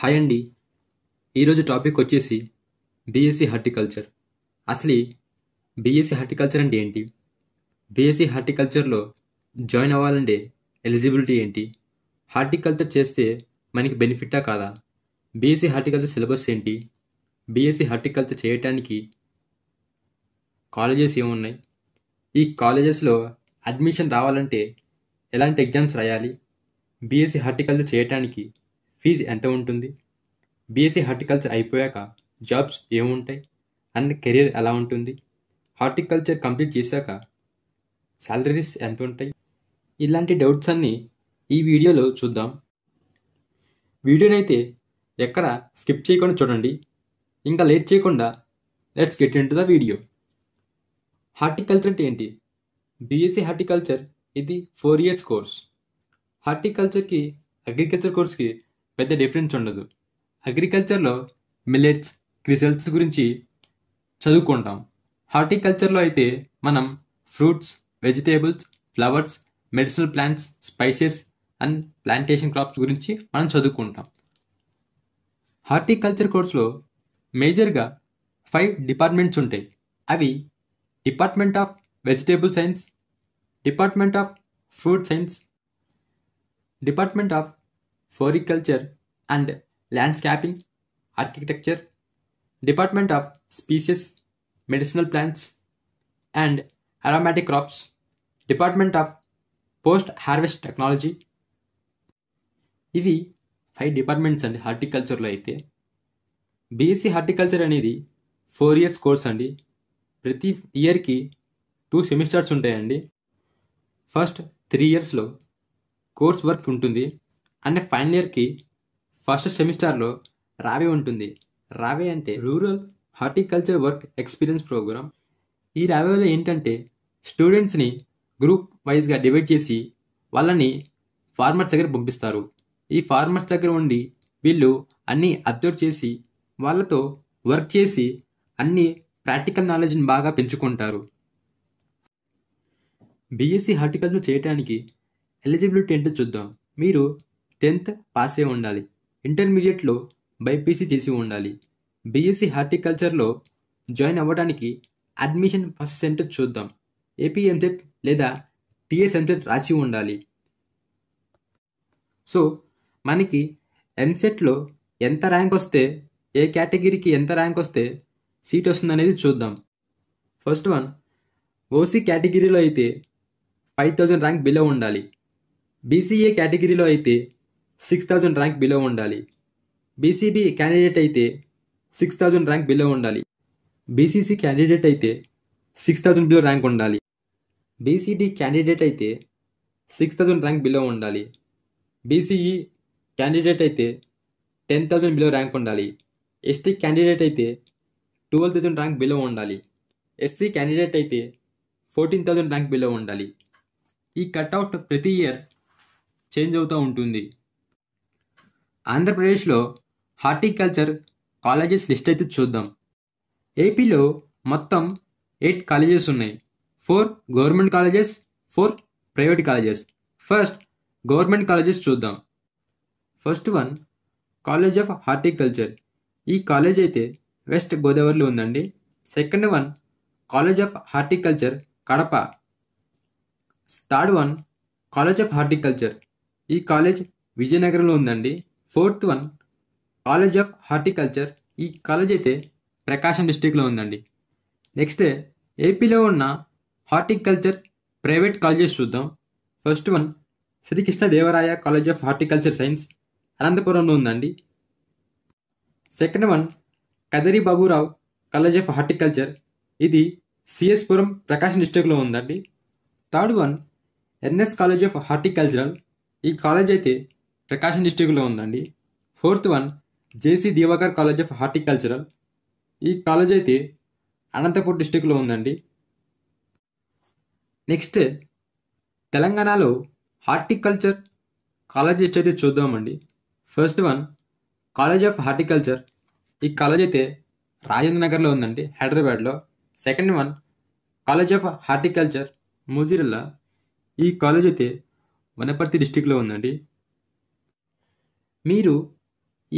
hi అండి ఈరోజు topic వచ్చేసి బీఎస్సీ e హార్టికల్చర్ అసలు బీఎస్సీ e హార్టికల్చర్ అంటే ఏంటి బీఎస్సీ e హార్టికల్చర్లో జాయిన్ అవ్వాలంటే ఎలిజిబిలిటీ ఏంటి హార్టికల్చర్ చేస్తే మనకి బెనిఫిటా కాదా బిఎస్సి హార్టికల్చర్ సిలబస్ ఏంటి బీఎస్సీ హార్టికల్చర్ చేయటానికి కాలేజెస్ ఏమున్నాయి ఈ కాలేజెస్లో అడ్మిషన్ రావాలంటే ఎలాంటి ఎగ్జామ్స్ రాయాలి బీఎస్సీ హార్టికల్చర్ చేయటానికి ఫీజు ఎంత ఉంటుంది బీఎస్సీ e హార్టికల్చర్ అయిపోయాక జాబ్స్ ఏముంటాయి అండ్ కెరీర్ ఎలా ఉంటుంది హార్టికల్చర్ కంప్లీట్ చేశాక శాలరీస్ ఎంత ఉంటాయి ఇలాంటి డౌట్స్ అన్నీ ఈ వీడియోలో చూద్దాం వీడియోనైతే ఎక్కడ స్కిప్ చేయకుండా చూడండి ఇంకా లేట్ చేయకుండా let's get into the video horticulture అంటే ఏంటి బీఎస్సీ e హార్టికల్చర్ ఇది ఫోర్ ఇయర్స్ కోర్స్ హార్టికల్చర్కి అగ్రికల్చర్ కోర్స్కి పెద్ద డిఫరెన్స్ ఉండదు అగ్రికల్చర్లో మిల్లెట్స్ క్రిసల్స్ గురించి చదువుకుంటాం హార్టికల్చర్లో అయితే మనం fruits vegetables flowers medicinal plants spices and plantation crops గురించి మనం చదువుకుంటాం హార్టికల్చర్ కోర్సులో మేజర్గా ఫైవ్ డిపార్ట్మెంట్స్ ఉంటాయి అవి department of vegetable science department of fruit science department of floriculture and landscaping architecture department of spices medicinal plants and aromatic crops department of post harvest technology ఇవి five departments అండి హార్టికల్చర్లో అయితే BSc horticulture అనేది four years course అండి ప్రతి ఇయర్కి two semesters ఉంటాయండి first three ఇయర్స్లో కోర్స్ వర్క్ ఉంటుంది అంటే ఫైనల్ ఇయర్కి ఫస్ట్ సెమిస్టర్లో రావే ఉంటుంది రావే అంటే rural horticulture work experience programme ఈ రావేలో ఏంటంటే స్టూడెంట్స్ని గ్రూప్ వైజ్గా డివైడ్ చేసి వాళ్ళని ఫార్మర్స్ దగ్గర పంపిస్తారు ఈ ఫార్మర్స్ దగ్గర ఉండి వీళ్ళు అన్నీ అబ్జర్వ్ చేసి వాళ్ళతో వర్క్ చేసి అన్ని ప్రాక్టికల్ నాలెడ్జ్ని బాగా పెంచుకుంటారు బీఎస్సీ హార్టికల్చర్ చేయడానికి ఎలిజిబిలిటీ ఏంటో చూద్దాం మీరు టెన్త్ పాస్ అయి ఉండాలి ఇంటర్మీడియట్లో బైపీసీ చేసి ఉండాలి బీఎస్సీ హార్టికల్చర్లో జాయిన్ అవ్వడానికి అడ్మిషన్ ఫస్ట్ సెంటర్ చూద్దాం ఏపీఎంసెట్ లేదా టీఎస్ ఎంసెట్ రాసి ఉండాలి సో మనకి ఎంసెట్లో ఎంత ర్యాంక్ వస్తే ఏ కేటగిరీకి ఎంత ర్యాంక్ వస్తే సీట్ వస్తుందనేది చూద్దాం ఫస్ట్ వన్ ఓసీ కేటగిరీలో అయితే ఫైవ్ థౌజండ్ ర్యాంక్ బిలో ఉండాలి బీసీఏ కేటగిరీలో అయితే సిక్స్ థౌజండ్ ర్యాంక్ బిలో ఉండాలి బీసీబీ క్యాండిడేట్ అయితే సిక్స్ థౌజండ్ ర్యాంక్ బిలో ఉండాలి బీసీసీ క్యాండిడేట్ అయితే సిక్స్ థౌజండ్ బిలో ర్యాంక్ ఉండాలి బీసీడీ క్యాండిడేట్ అయితే సిక్స్ థౌజండ్ ర్యాంక్ బిలో ఉండాలి బీసీఈ క్యాండిడేట్ అయితే టెన్ థౌజండ్ బిలో ర్యాంక్ ఉండాలి ఎస్టీ క్యాండిడేట్ అయితే ట్వెల్వ్ థౌజండ్ ర్యాంక్ బిలో ఉండాలి ఎస్సీ క్యాండిడేట్ అయితే ఫోర్టీన్ థౌజండ్ ర్యాంక్ బిలో ఉండాలి ఈ కట్ ఆఫ్ ప్రతి ఇయర్ చేంజ్ అవుతూ ఉంటుంది ఆంధ్రప్రదేశ్లో హార్టికల్చర్ కాలేజెస్ లిస్ట్ అయితే చూద్దాం ఏపీలో మొత్తం ఎయిట్ కాలేజెస్ ఉన్నాయి four government colleges four private colleges first government colleges చూద్దాం first one college of horticulture ఈ కాలేజ్ అయితే వెస్ట్ గోదావరిలో ఉందండి second one college of horticulture Kadapa third one college of horticulture ఈ కాలేజ్ విజయనగరంలో ఉందండి fourth one college of horticulture ఈ college అయితే ప్రకాశం డిస్టిక్లో ఉందండి నెక్స్ట్ ఏపీలో ఉన్న హార్టికల్చర్ ప్రైవేట్ కాలేజెస్ చూద్దాం first one Srikrishna Devaraya college of horticulture science అనంతపురంలో ఉందండి second one Kadiri Baburao college of horticulture ఇది సిఎస్పురం ప్రకాశం డిస్టిక్లో ఉందండి third one NS college of horticultural ఈ కాలేజ్ అయితే ప్రకాశం డిస్టిక్లో ఉందండి fourth one JC Diwakar college of horticultural ఈ కాలేజ్ అయితే అనంతపూర్ డిస్టిక్లో ఉందండి నెక్స్ట్ తెలంగాణలో హార్టికల్చర్ కాలేజ్ లిస్ట్ అయితే చూద్దామండి first one college of horticulture ఈ కాలేజ్ అయితే రాజేంద్ర నగర్లో ఉందండి హైదరాబాద్లో second one college of horticulture ముజిరిల్లా ఈ కాలేజ్ అయితే వనపర్తి డిస్టిక్లో ఉందండి మీరు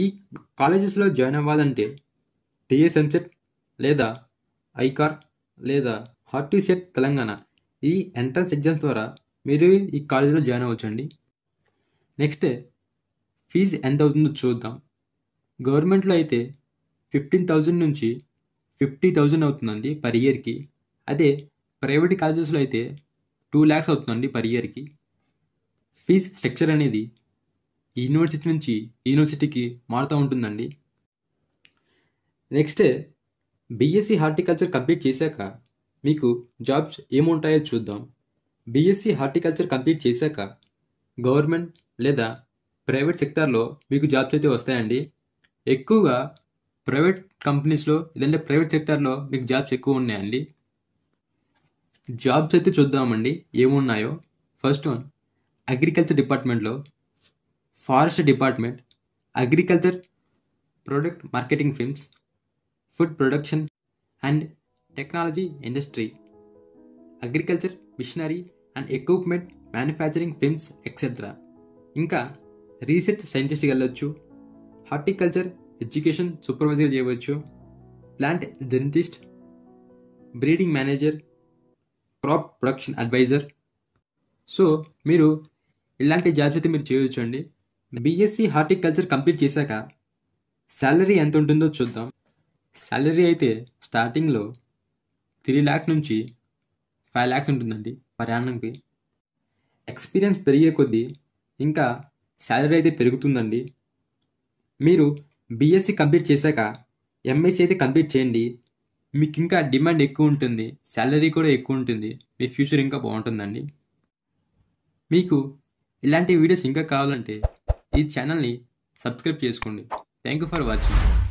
ఈ కాలేజెస్లో జాయిన్ అవ్వాలంటే టీఏ లేదా ఐకార్ లేదా హార్టీ సెట్ తెలంగాణ ఈ ఎంట్రన్స్ ఎగ్జామ్స్ ద్వారా మీరు ఈ కాలేజీలో జాయిన్ అవ్వచ్చండి నెక్స్ట్ ఫీజు ఎంత అవుతుందో చూద్దాం గవర్నమెంట్లో అయితే ఫిఫ్టీన్ థౌజండ్ నుంచి ఫిఫ్టీ థౌజండ్ అవుతుందండి పర్ ఇయర్కి అదే ప్రైవేట్ కాలేజెస్లో అయితే టూ ల్యాక్స్ అవుతుందండి పర్ ఇయర్కి ఫీజ్ స్ట్రక్చర్ అనేది యూనివర్సిటీ నుంచి యూనివర్సిటీకి మారుతూ ఉంటుందండి నెక్స్ట్ బీఎస్సీ హార్టికల్చర్ కంప్లీట్ చేశాక మీకు జాబ్స్ ఏముంటాయో చూద్దాం బీఎస్సీ హార్టికల్చర్ కంప్లీట్ చేశాక గవర్నమెంట్ లేదా ప్రైవేట్ సెక్టార్లో మీకు జాబ్స్ అయితే వస్తాయండి ఎక్కువగా ప్రైవేట్ కంపెనీస్లో లేదంటే ప్రైవేట్ సెక్టార్లో మీకు జాబ్స్ ఎక్కువ ఉన్నాయండి జాబ్స్ అయితే చూద్దామండి ఏమున్నాయో ఫస్ట్ వన్ అగ్రికల్చర్ డిపార్ట్మెంట్లో forest department agriculture product marketing firms food production and technology industry agriculture machinery and equipment manufacturing firms etcetera ఇంకా రీసెర్చ్ సైంటిస్ట్ వెళ్ళొచ్చు హార్టికల్చర్ ఎడ్యుకేషన్ సూపర్వైజర్ చేయవచ్చు plant geneticist breeding manager crop production advisor so మీరు ఇలాంటి jobs అయితే మీరు చేయవచ్చు అండి BSc horticulture complete చేశాక శాలరీ ఎంత ఉంటుందో చూద్దాం శాలరీ అయితే స్టార్టింగ్లో త్రీ ల్యాక్స్ నుంచి ఫైవ్ ల్యాక్స్ ఉంటుందండి పర్యాణంకి ఎక్స్పీరియన్స్ పెరిగే కొద్దీ ఇంకా శాలరీ అయితే పెరుగుతుందండి మీరు బీఎస్సీ కంప్లీట్ చేశాక ఎంఎస్సీ అయితే కంప్లీట్ చేయండి మీకు ఇంకా డిమాండ్ ఎక్కువ ఉంటుంది శాలరీ కూడా ఎక్కువ ఉంటుంది మీ ఫ్యూచర్ ఇంకా బాగుంటుందండి మీకు ఇలాంటి వీడియోస్ ఇంకా కావాలంటే ఈ ఛానల్ని సబ్స్క్రైబ్ చేసుకోండి థ్యాంక్ యూ ఫర్ వాచింగ్